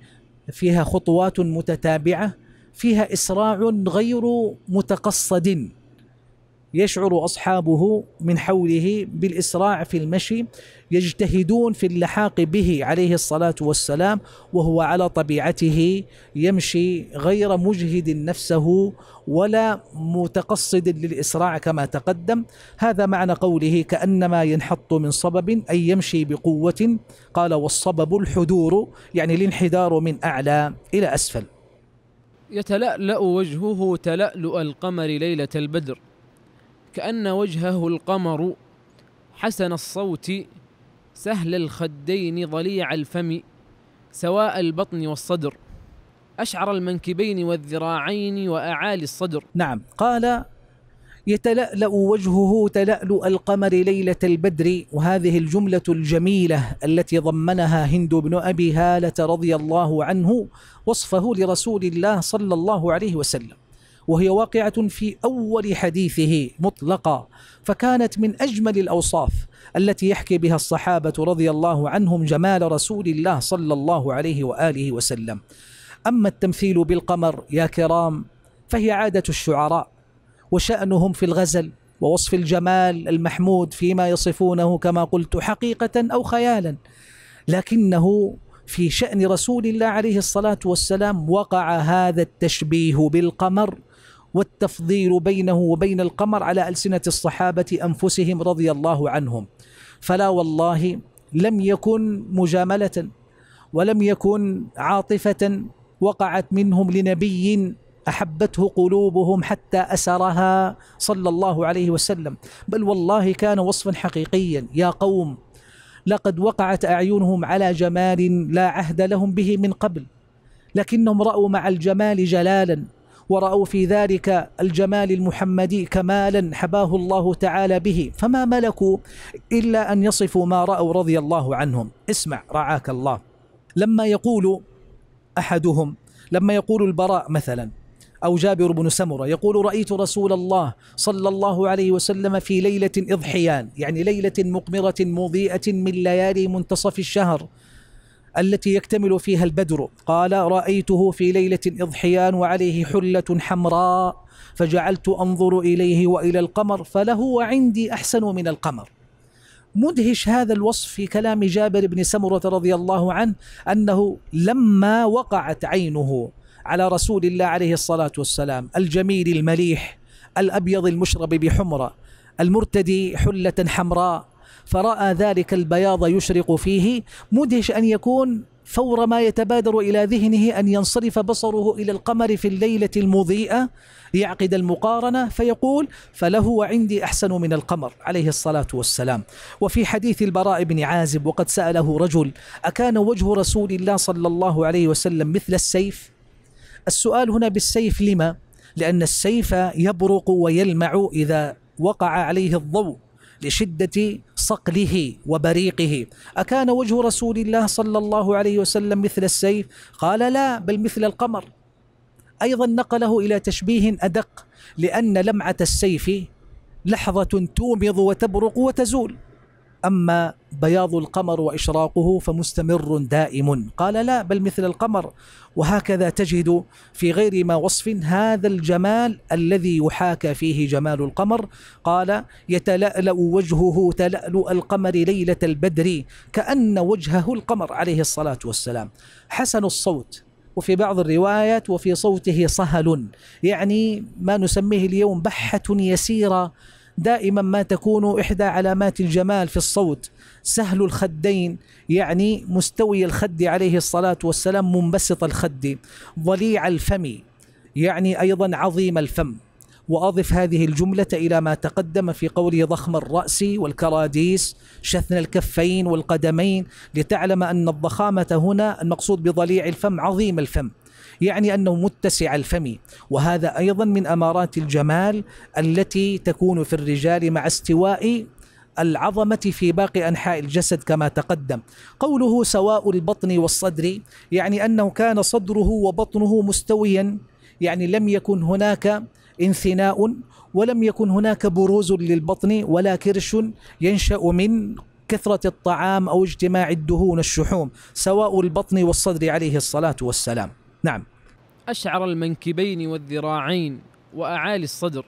B: فيها خطوات متتابعه فيها اسراع غير متقصد يشعر أصحابه من حوله بالإسراع في المشي يجتهدون في اللحاق به عليه الصلاة والسلام وهو على طبيعته يمشي غير مجهد نفسه ولا متقصد للإسراع كما تقدم هذا معنى قوله كأنما ينحط من صبب أي يمشي بقوة قال والصبب الحدور يعني الانحدار من أعلى إلى أسفل
A: يتلألأ وجهه تلألؤ القمر ليلة البدر كأن وجهه القمر حسن الصوت سهل الخدين ضليع الفم سواء البطن والصدر أشعر المنكبين والذراعين وأعالي الصدر نعم قال
B: يتلألأ وجهه تلألؤ القمر ليلة البدر وهذه الجملة الجميلة التي ضمنها هند بن أبي هالة رضي الله عنه وصفه لرسول الله صلى الله عليه وسلم وهي واقعة في أول حديثه مطلقا فكانت من أجمل الأوصاف التي يحكي بها الصحابة رضي الله عنهم جمال رسول الله صلى الله عليه وآله وسلم أما التمثيل بالقمر يا كرام فهي عادة الشعراء وشأنهم في الغزل ووصف الجمال المحمود فيما يصفونه كما قلت حقيقة أو خيالا لكنه في شأن رسول الله عليه الصلاة والسلام وقع هذا التشبيه بالقمر والتفضيل بينه وبين القمر على ألسنة الصحابة أنفسهم رضي الله عنهم فلا والله لم يكن مجاملة ولم يكن عاطفة وقعت منهم لنبي أحبته قلوبهم حتى أسرها صلى الله عليه وسلم بل والله كان وصفا حقيقيا يا قوم لقد وقعت أعينهم على جمال لا عهد لهم به من قبل لكنهم رأوا مع الجمال جلالا ورأوا في ذلك الجمال المحمدي كمالا حباه الله تعالى به فما ملكوا إلا أن يصفوا ما رأوا رضي الله عنهم اسمع رعاك الله لما يقول أحدهم لما يقول البراء مثلا أو جابر بن سمرة يقول رأيت رسول الله صلى الله عليه وسلم في ليلة إضحيان يعني ليلة مقمرة مضيئة من ليالي منتصف الشهر التي يكتمل فيها البدر قال رأيته في ليلة إضحيان وعليه حلة حمراء فجعلت أنظر إليه وإلى القمر فله عندي أحسن من القمر مدهش هذا الوصف في كلام جابر بن سمرة رضي الله عنه أنه لما وقعت عينه على رسول الله عليه الصلاة والسلام الجميل المليح الأبيض المشرب بحمرة المرتدي حلة حمراء فرأى ذلك البياض يشرق فيه مدهش أن يكون فور ما يتبادر إلى ذهنه أن ينصرف بصره إلى القمر في الليلة المضيئة ليعقد المقارنة فيقول فله عندي أحسن من القمر عليه الصلاة والسلام وفي حديث البراء بن عازب وقد سأله رجل أكان وجه رسول الله صلى الله عليه وسلم مثل السيف السؤال هنا بالسيف لما؟ لأن السيف يبرق ويلمع إذا وقع عليه الضوء لشدة صقله وبريقه أكان وجه رسول الله صلى الله عليه وسلم مثل السيف قال لا بل مثل القمر أيضا نقله إلى تشبيه أدق لأن لمعة السيف لحظة تومض وتبرق وتزول أما بياض القمر وإشراقه فمستمر دائم قال لا بل مثل القمر وهكذا تجد في غير ما وصف هذا الجمال الذي يحاكى فيه جمال القمر قال يتلألأ وجهه تلألؤ القمر ليلة البدر كأن وجهه القمر عليه الصلاة والسلام حسن الصوت وفي بعض الروايات وفي صوته صهل يعني ما نسميه اليوم بحة يسيرة دائما ما تكون إحدى علامات الجمال في الصوت سهل الخدين يعني مستوي الخد عليه الصلاة والسلام منبسط الخد ضليع الفم يعني أيضا عظيم الفم وأضف هذه الجملة إلى ما تقدم في قوله ضخم الرأس والكراديس شثن الكفين والقدمين لتعلم أن الضخامة هنا المقصود بضليع الفم عظيم الفم يعني أنه متسع الفم وهذا أيضا من أمارات الجمال التي تكون في الرجال مع استواء العظمة في باقي أنحاء الجسد كما تقدم قوله سواء البطن والصدر يعني أنه كان صدره وبطنه مستويا يعني لم يكن هناك انثناء ولم يكن هناك بروز للبطن ولا كرش ينشأ من كثرة الطعام أو اجتماع الدهون الشحوم سواء البطن والصدر عليه الصلاة والسلام
A: نعم أشعر المنكبين والذراعين وأعالي الصدر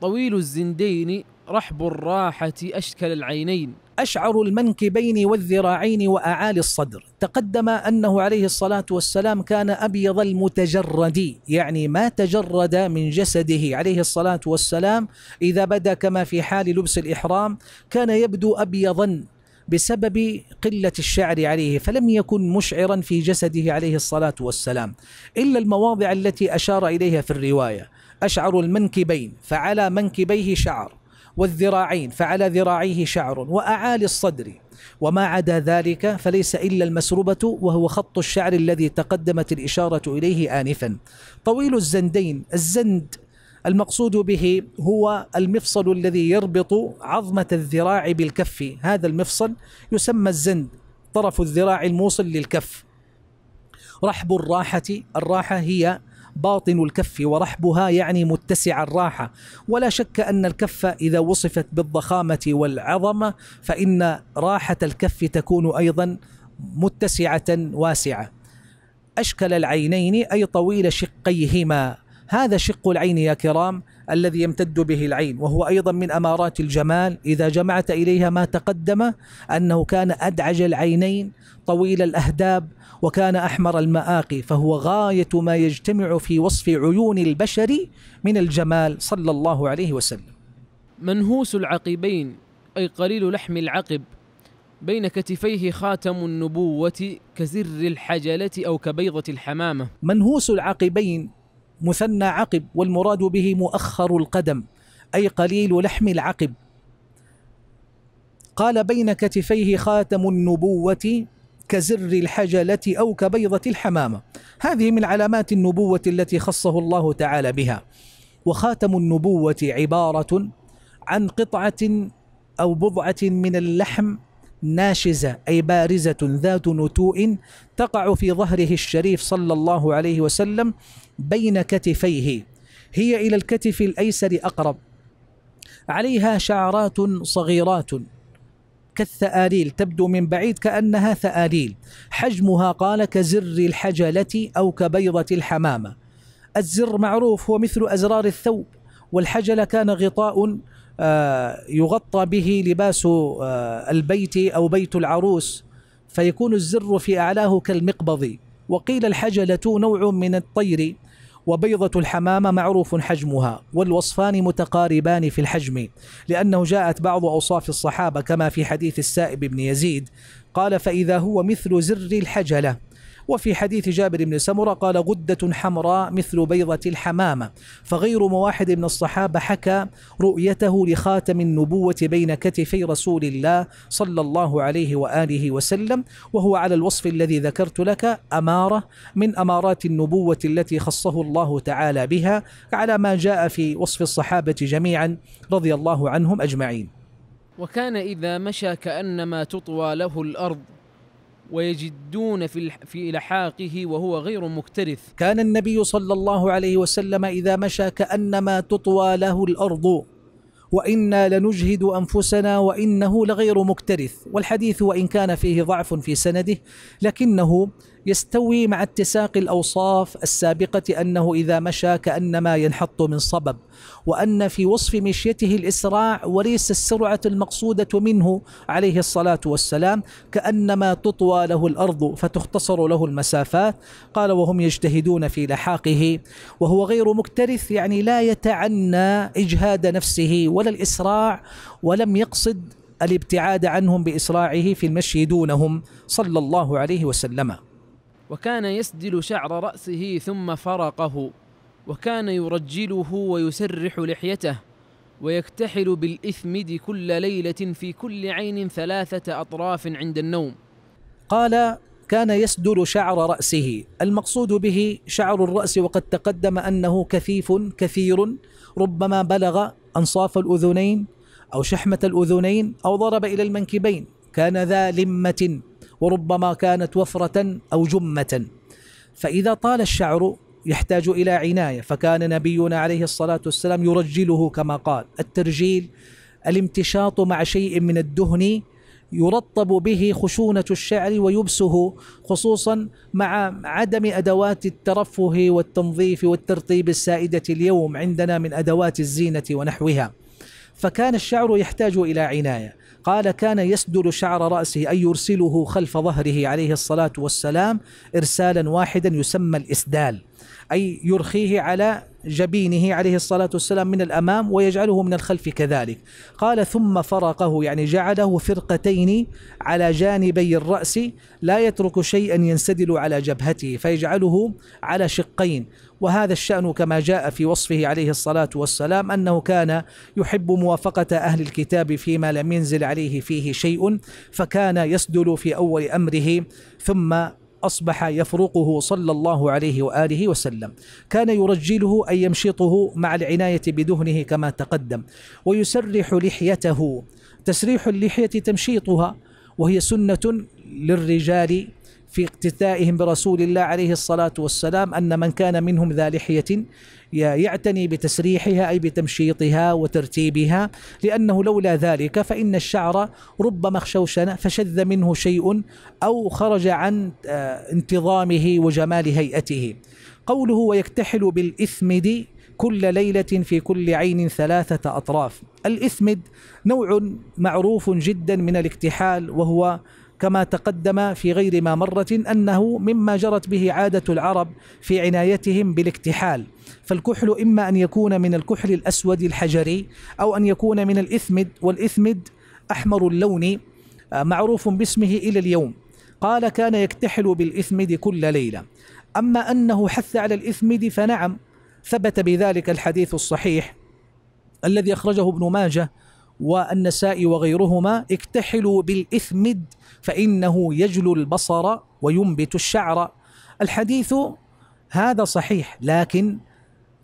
A: طويل الزندين رحب الراحة أشكل العينين أشعر المنكبين
B: والذراعين وأعالي الصدر تقدم أنه عليه الصلاة والسلام كان أبيض المتجرد يعني ما تجرد من جسده عليه الصلاة والسلام إذا بدا كما في حال لبس الإحرام كان يبدو أبيضا بسبب قلة الشعر عليه فلم يكن مشعرا في جسده عليه الصلاة والسلام إلا المواضع التي أشار إليها في الرواية أشعر المنكبين فعلى منكبيه شعر والذراعين فعلى ذراعيه شعر وأعالي الصدر وما عدا ذلك فليس إلا المسروبة وهو خط الشعر الذي تقدمت الإشارة إليه آنفا طويل الزندين الزند المقصود به هو المفصل الذي يربط عظمة الذراع بالكف هذا المفصل يسمى الزند طرف الذراع الموصل للكف رحب الراحة الراحة هي باطن الكف ورحبها يعني متسع الراحة ولا شك أن الكف إذا وصفت بالضخامة والعظمة فإن راحة الكف تكون أيضا متسعة واسعة أشكل العينين أي طويل شقيهما هذا شق العين يا كرام الذي يمتد به العين وهو أيضا من أمارات الجمال إذا جمعت إليها ما تقدم أنه كان أدعج العينين طويل الأهداب وكان أحمر المآقي فهو غاية ما يجتمع في وصف عيون البشر من الجمال صلى الله عليه وسلم
A: منهوس العقبين أي قليل لحم العقب بين كتفيه خاتم النبوة كزر الحجلة أو كبيضة الحمامة
B: منهوس العقبين مثنى عقب والمراد به مؤخر القدم أي قليل لحم العقب قال بين كتفيه خاتم النبوة كزر الحجلة أو كبيضة الحمامة هذه من علامات النبوة التي خصه الله تعالى بها وخاتم النبوة عبارة عن قطعة أو بضعة من اللحم ناشزة أي بارزة ذات نتوء تقع في ظهره الشريف صلى الله عليه وسلم بين كتفيه هي إلى الكتف الأيسر أقرب عليها شعرات صغيرات كالثآليل تبدو من بعيد كأنها ثآليل حجمها قال كزر الحجلة أو كبيضة الحمامة الزر معروف هو مثل أزرار الثوب والحجلة كان غطاء آه، يغطى به لباس آه، البيت أو بيت العروس فيكون الزر في أعلاه كالمقبض وقيل الحجلة نوع من الطير وبيضة الحمامة معروف حجمها والوصفان متقاربان في الحجم لأنه جاءت بعض أوصاف الصحابة كما في حديث السائب بن يزيد قال فإذا هو مثل زر الحجلة وفي حديث جابر بن سمرة قال غدة حمراء مثل بيضة الحمامة فغير واحد من الصحابة حكى رؤيته لخاتم النبوة بين كتفي رسول الله صلى الله عليه وآله وسلم وهو على الوصف الذي ذكرت لك أمارة من أمارات النبوة التي خصه الله تعالى بها على ما جاء في وصف الصحابة جميعا رضي الله عنهم أجمعين
A: وكان إذا مشى كأنما تطوى له الأرض ويجدون في في لحاقه وهو غير مكترث
B: كان النبي صلى الله عليه وسلم اذا مشى كانما تطوى له الارض وإنا لنجهد أنفسنا وإنه لغير مكترث والحديث وإن كان فيه ضعف في سنده لكنه يستوي مع اتساق الأوصاف السابقة أنه إذا مشى كأنما ينحط من صبب وأن في وصف مشيته الإسراع وليس السرعة المقصودة منه عليه الصلاة والسلام كأنما تطوى له الأرض فتختصر له المسافات قال وهم يجتهدون في لحاقه وهو غير مكترث يعني لا يتعنى إجهاد نفسه ولا ولا الإسراع ولم يقصد الابتعاد عنهم بإسراعه في المشي دونهم صلى الله عليه وسلم
A: وكان يسدل شعر رأسه ثم فرقه وكان يرجله ويسرح لحيته ويكتحل بالإثمد كل ليلة في كل عين ثلاثة أطراف عند النوم
B: قال كان يسدل شعر رأسه المقصود به شعر الرأس وقد تقدم أنه كثيف كثير ربما بلغ أنصاف الأذنين أو شحمة الأذنين أو ضرب إلى المنكبين كان ذا لمة وربما كانت وفرة أو جمة فإذا طال الشعر يحتاج إلى عناية فكان نبينا عليه الصلاة والسلام يرجله كما قال الترجيل الامتشاط مع شيء من الدهن يرطب به خشونة الشعر ويبسه خصوصا مع عدم أدوات الترفه والتنظيف والترطيب السائدة اليوم عندنا من أدوات الزينة ونحوها فكان الشعر يحتاج إلى عناية قال كان يسدل شعر رأسه أي يرسله خلف ظهره عليه الصلاة والسلام إرسالا واحدا يسمى الإسدال أي يرخيه على جبينه عليه الصلاة والسلام من الأمام ويجعله من الخلف كذلك قال ثم فرقه يعني جعله فرقتين على جانبي الرأس لا يترك شيئا ينسدل على جبهته فيجعله على شقين وهذا الشأن كما جاء في وصفه عليه الصلاة والسلام أنه كان يحب موافقة أهل الكتاب فيما لم ينزل عليه فيه شيء فكان يسدل في أول أمره ثم أصبح يفرقه صلى الله عليه وآله وسلم كان يرجله أي يمشطه مع العناية بدهنه كما تقدم ويسرح لحيته تسريح اللحية تمشيطها وهي سنة للرجال في اقتدائهم برسول الله عليه الصلاة والسلام أن من كان منهم ذا لحية يعتني بتسريحها أي بتمشيطها وترتيبها لأنه لولا ذلك فإن الشعر ربما اخشوشن فشذ منه شيء أو خرج عن آه، انتظامه وجمال هيئته قوله ويكتحل بالإثمد كل ليلة في كل عين ثلاثة أطراف الإثمد نوع معروف جدا من الاكتحال وهو كما تقدم في غير ما مرة أنه مما جرت به عادة العرب في عنايتهم بالاكتحال فالكحل إما أن يكون من الكحل الأسود الحجري أو أن يكون من الإثمد والإثمد أحمر اللون آه، معروف باسمه إلى اليوم قال كان يكتحل بالإثمد كل ليلة أما أنه حث على الإثمد فنعم ثبت بذلك الحديث الصحيح الذي أخرجه ابن ماجه والنسائي وغيرهما اكتحلوا بالإثمد فإنه يجلو البصر وينبت الشعر الحديث هذا صحيح لكن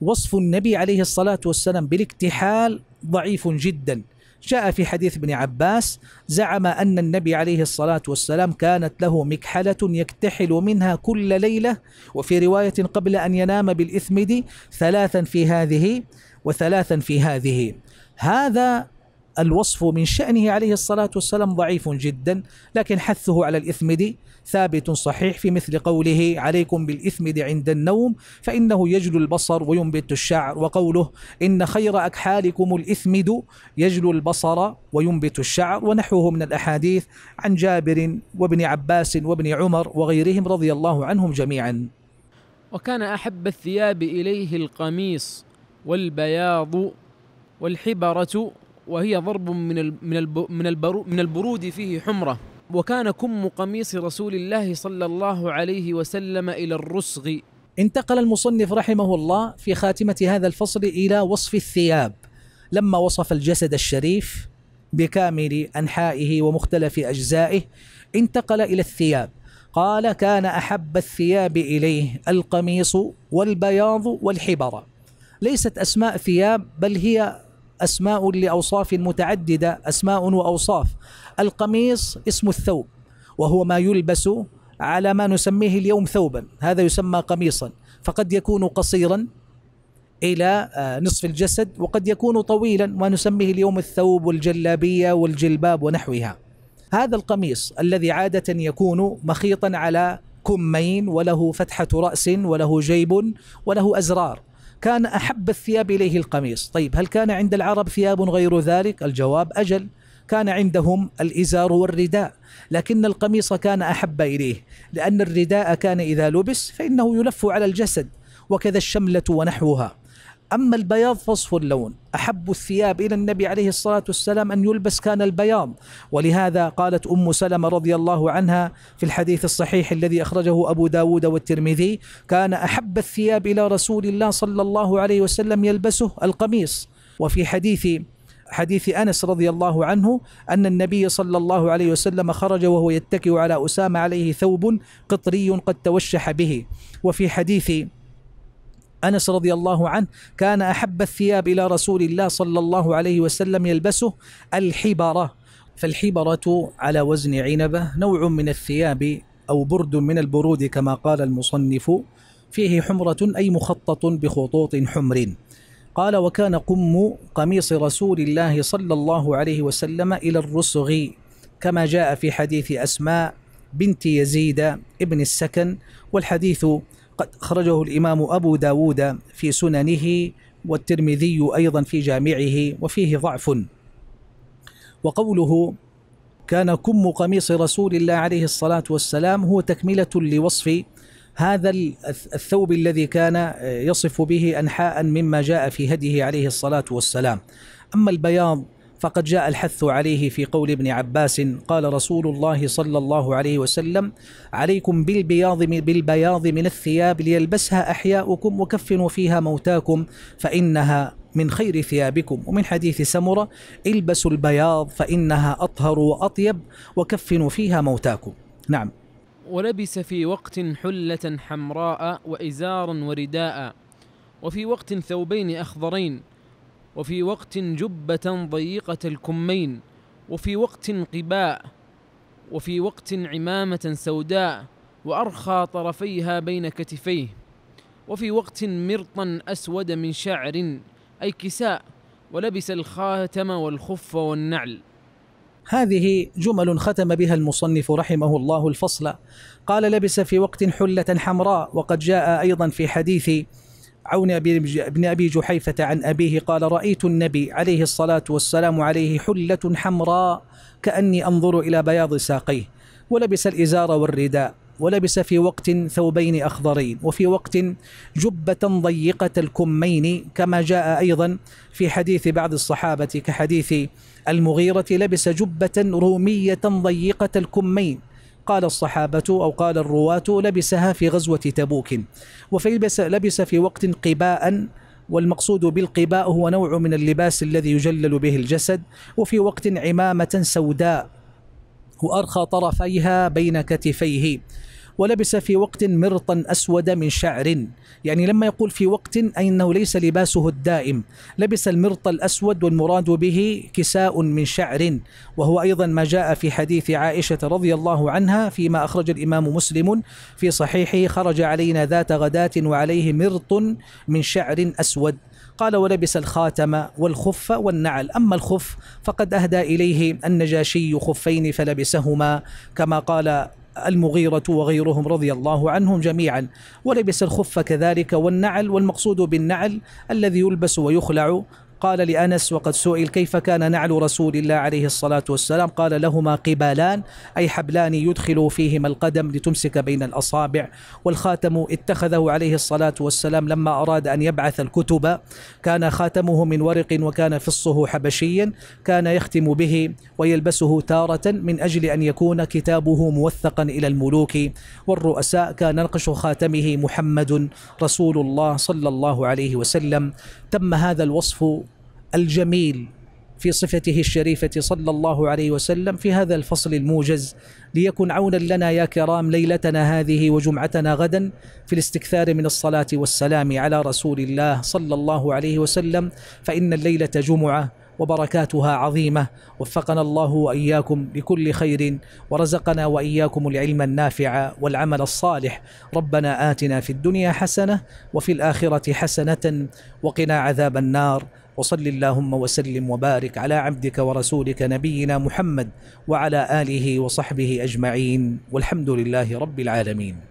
B: وصف النبي عليه الصلاة والسلام بالاكتحال ضعيف جدا جاء في حديث ابن عباس زعم أن النبي عليه الصلاة والسلام كانت له مكحلة يكتحل منها كل ليلة وفي رواية قبل أن ينام بالإثمد ثلاثا في هذه وثلاثا في هذه هذا الوصف من شأنه عليه الصلاة والسلام ضعيف جدا لكن حثه على الإثمد ثابت صحيح في مثل قوله عليكم بالإثمد عند النوم فإنه يجلو البصر وينبت الشعر وقوله إن خير أكحالكم الإثمد يجلو البصر وينبت الشعر ونحوه من الأحاديث عن جابر وابن عباس وابن عمر وغيرهم رضي الله عنهم جميعا
A: وكان أحب الثياب إليه القميص والبياض والحبرة وهي ضرب من من من البرود فيه حمره وكان كم قميص رسول الله صلى الله عليه وسلم الى الرسغ
B: انتقل المصنف رحمه الله في خاتمه هذا الفصل الى وصف الثياب لما وصف الجسد الشريف بكامل انحائه ومختلف اجزائه انتقل الى الثياب قال كان احب الثياب اليه القميص والبياض والحبر ليست اسماء ثياب بل هي أسماء لأوصاف متعددة أسماء وأوصاف القميص اسم الثوب وهو ما يلبس على ما نسميه اليوم ثوبا هذا يسمى قميصا فقد يكون قصيرا إلى آه، نصف الجسد وقد يكون طويلا ونسميه اليوم الثوب والجلابية والجلباب ونحوها هذا القميص الذي عادة يكون مخيطا على كمين وله فتحة رأس وله جيب وله أزرار كان أحب الثياب إليه القميص طيب هل كان عند العرب ثياب غير ذلك الجواب أجل كان عندهم الإزار والرداء لكن القميص كان أحب إليه لأن الرداء كان إذا لبس فإنه يلف على الجسد وكذا الشملة ونحوها أما البياض فصف اللون أحب الثياب إلى النبي عليه الصلاة والسلام أن يلبس كان البياض ولهذا قالت أم سلمة رضي الله عنها في الحديث الصحيح الذي أخرجه أبو داود والترمذي كان أحب الثياب إلى رسول الله صلى الله عليه وسلم يلبسه القميص وفي حديث حديث انس رضي الله عنه ان النبي صلى الله عليه وسلم خرج وهو يتكئ على اسامه عليه ثوب قطري قد توشح به وفي حديث أنس رضي الله عنه كان أحب الثياب إلى رسول الله صلى الله عليه وسلم يلبسه الحبرة فالحبرة على وزن عنبة نوع من الثياب أو برد من البرود كما قال المصنف فيه حمرة أي مخطط بخطوط حمر قال وكان قم قميص رسول الله صلى الله عليه وسلم إلى الرسغ كما جاء في حديث أسماء بنت يزيد ابن السكن والحديث قد خرجه الإمام أبو داود في سننه والترمذي أيضا في جامعه وفيه ضعف وقوله كان كم قميص رسول الله عليه الصلاة والسلام هو تكملة لوصف هذا الثوب الذي كان يصف به أنحاء مما جاء في هديه عليه الصلاة والسلام أما البياض فقد جاء الحث عليه في قول ابن عباس قال رسول الله صلى الله عليه وسلم عليكم بالبياض بالبياض من الثياب ليلبسها أحياؤكم وكفنوا فيها موتاكم فإنها من خير ثيابكم ومن حديث سمرة البسوا البياض فإنها أطهر وأطيب وكفنوا فيها موتاكم نعم
A: ولبس في وقت حلة حمراء وإزار ورداء وفي وقت ثوبين أخضرين وفي وقت جبة ضيقة الكمين وفي وقت قباء وفي وقت عمامة سوداء وأرخى طرفيها بين كتفيه وفي وقت مرطا أسود من شعر أي كساء ولبس الخاتم والخف والنعل
B: هذه جمل ختم بها المصنف رحمه الله الفصل قال لبس في وقت حلة حمراء وقد جاء أيضا في حديث عون ابن أبي جحيفة عن أبيه قال رأيت النبي عليه الصلاة والسلام عليه حلة حمراء كأني أنظر إلى بياض ساقيه ولبس الإزار والرداء ولبس في وقت ثوبين أخضرين وفي وقت جبة ضيقة الكمين كما جاء أيضا في حديث بعض الصحابة كحديث المغيرة لبس جبة رومية ضيقة الكمين قال الصحابة أو قال الرواة لبسها في غزوة تبوك وفلبس لبس في وقت قباء والمقصود بالقباء هو نوع من اللباس الذي يجلل به الجسد وفي وقت عمامة سوداء وأرخى طرفيها بين كتفيه ولبس في وقت مرطا أسود من شعر يعني لما يقول في وقت أي أنه ليس لباسه الدائم لبس المرط الأسود والمراد به كساء من شعر وهو أيضا ما جاء في حديث عائشة رضي الله عنها فيما أخرج الإمام مسلم في صحيحه خرج علينا ذات غداة وعليه مرط من شعر أسود قال ولبس الخاتم والخف والنعل أما الخف فقد أهدى إليه النجاشي خفين فلبسهما كما قال المغيرة وغيرهم رضي الله عنهم جميعا ولبس الخف كذلك والنعل والمقصود بالنعل الذي يلبس ويخلع قال لأنس وقد سئل كيف كان نعل رسول الله عليه الصلاة والسلام قال لهما قبالان أي حبلان يدخل فيهما القدم لتمسك بين الأصابع والخاتم اتخذه عليه الصلاة والسلام لما أراد أن يبعث الكتب كان خاتمه من ورق وكان فصه حبشيا كان يختم به ويلبسه تارة من أجل أن يكون كتابه موثقا إلى الملوك والرؤساء كان نقش خاتمه محمد رسول الله صلى الله عليه وسلم تم هذا الوصف الجميل في صفته الشريفة صلى الله عليه وسلم في هذا الفصل الموجز ليكن عونا لنا يا كرام ليلتنا هذه وجمعتنا غدا في الاستكثار من الصلاة والسلام على رسول الله صلى الله عليه وسلم فإن الليلة جمعة وبركاتها عظيمة وفقنا الله وإياكم لكل خير ورزقنا وإياكم العلم النافع والعمل الصالح ربنا آتنا في الدنيا حسنة وفي الآخرة حسنة وقنا عذاب النار وصل اللهم وسلم وبارك على عبدك ورسولك نبينا محمد وعلى آله وصحبه
A: أجمعين والحمد لله رب العالمين